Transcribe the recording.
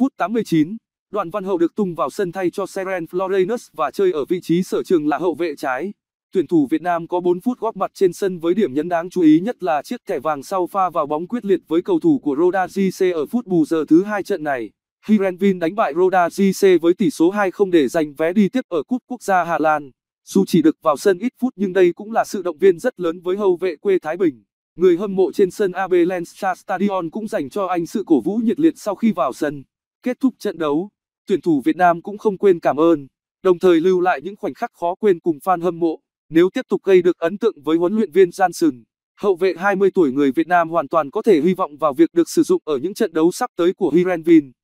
Phút 89, Đoàn Văn Hậu được tung vào sân thay cho Seren Florenus và chơi ở vị trí sở trường là hậu vệ trái. Tuyển thủ Việt Nam có 4 phút góp mặt trên sân với điểm nhấn đáng chú ý nhất là chiếc thẻ vàng sau pha vào bóng quyết liệt với cầu thủ của Roda JC ở phút bù giờ thứ hai trận này. Hirenvin đánh bại Roda JC với tỷ số 2-0 để giành vé đi tiếp ở Cúp Quốc gia Hà Lan. Dù chỉ được vào sân ít phút nhưng đây cũng là sự động viên rất lớn với hậu vệ quê Thái Bình. Người hâm mộ trên sân Abelensta Stadion cũng dành cho anh sự cổ vũ nhiệt liệt sau khi vào sân. Kết thúc trận đấu, tuyển thủ Việt Nam cũng không quên cảm ơn, đồng thời lưu lại những khoảnh khắc khó quên cùng fan hâm mộ. Nếu tiếp tục gây được ấn tượng với huấn luyện viên Johnson, hậu vệ 20 tuổi người Việt Nam hoàn toàn có thể hy vọng vào việc được sử dụng ở những trận đấu sắp tới của Hirenvin.